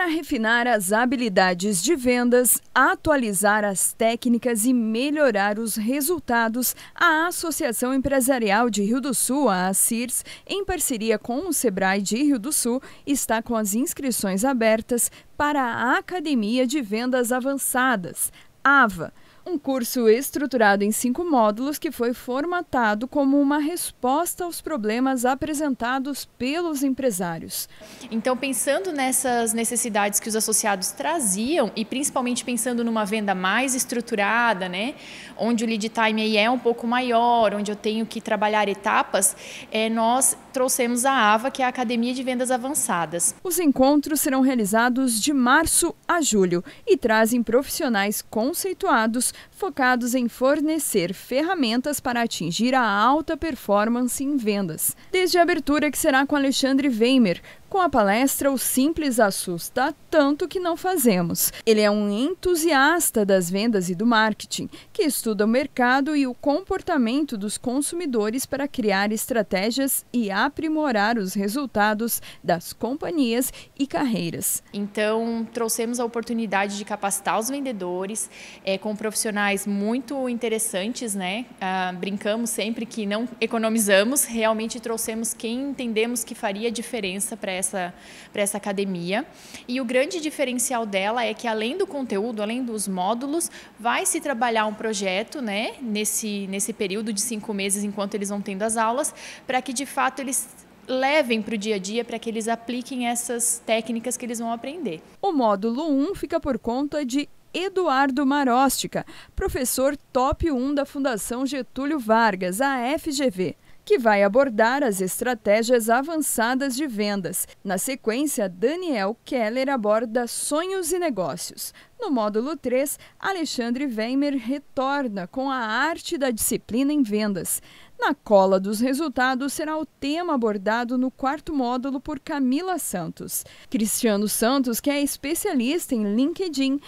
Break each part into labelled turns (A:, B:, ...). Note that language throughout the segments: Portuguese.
A: Para refinar as habilidades de vendas, atualizar as técnicas e melhorar os resultados, a Associação Empresarial de Rio do Sul, a ACIRS, em parceria com o SEBRAE de Rio do Sul, está com as inscrições abertas para a Academia de Vendas Avançadas, AVA. Um curso estruturado em cinco módulos que foi formatado como uma resposta
B: aos problemas apresentados pelos empresários. Então, pensando nessas necessidades que os associados traziam e principalmente pensando numa venda mais estruturada, né, onde o lead time aí é um pouco maior, onde eu tenho que trabalhar etapas, é, nós trouxemos a AVA, que é a Academia de Vendas Avançadas. Os encontros serão
A: realizados de março a julho e trazem profissionais conceituados focados em fornecer ferramentas para atingir a alta performance em vendas. Desde a abertura que será com Alexandre Weimer, com a palestra, o simples assusta tanto que não fazemos. Ele é um entusiasta das vendas e do marketing, que estuda o mercado e o comportamento dos consumidores para criar estratégias e aprimorar os resultados das companhias e carreiras.
B: Então, trouxemos a oportunidade de capacitar os vendedores é, com profissionais muito interessantes, né? Ah, brincamos sempre que não economizamos, realmente trouxemos quem entendemos que faria diferença para essa, para essa academia. E o grande diferencial dela é que, além do conteúdo, além dos módulos, vai se trabalhar um projeto né, nesse, nesse período de cinco meses, enquanto eles vão tendo as aulas, para que, de fato, eles levem para o dia a dia para que eles apliquem essas técnicas que eles vão aprender. O
A: módulo 1 fica por conta de Eduardo Marostica, professor top 1 da Fundação Getúlio Vargas, a FGV que vai abordar as estratégias avançadas de vendas. Na sequência, Daniel Keller aborda sonhos e negócios. No módulo 3, Alexandre Weimer retorna com a arte da disciplina em vendas. Na cola dos resultados será o tema abordado no quarto módulo por Camila Santos. Cristiano Santos, que é especialista em LinkedIn,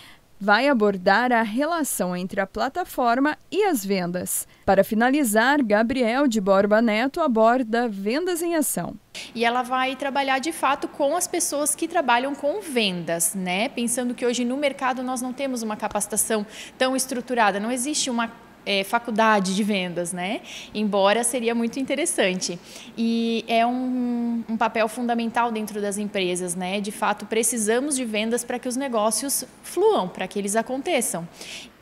A: vai abordar a relação entre a plataforma e as vendas. Para finalizar, Gabriel de Borba Neto aborda
B: vendas em ação. E ela vai trabalhar de fato com as pessoas que trabalham com vendas, né? Pensando que hoje no mercado nós não temos uma capacitação tão estruturada, não existe uma é, faculdade de vendas, né? Embora seria muito interessante. E é um, um, papel fundamental dentro das empresas, né? De fato, precisamos de vendas para que os negócios fluam, para que eles aconteçam.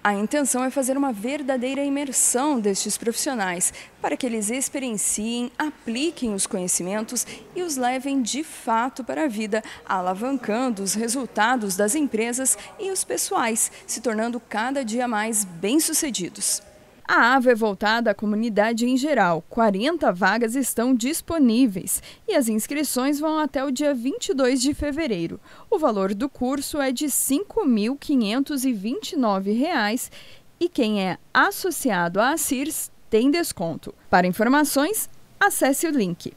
B: A intenção é
A: fazer uma verdadeira imersão destes profissionais, para que eles experienciem, apliquem os conhecimentos e os levem de fato para a vida, alavancando os resultados das empresas e os pessoais, se tornando cada dia mais bem-sucedidos. A AVE é voltada à comunidade em geral. 40 vagas estão disponíveis e as inscrições vão até o dia 22 de fevereiro. O valor do curso é de R$ 5.529 e quem é associado à CIRS tem desconto. Para informações, acesse o link.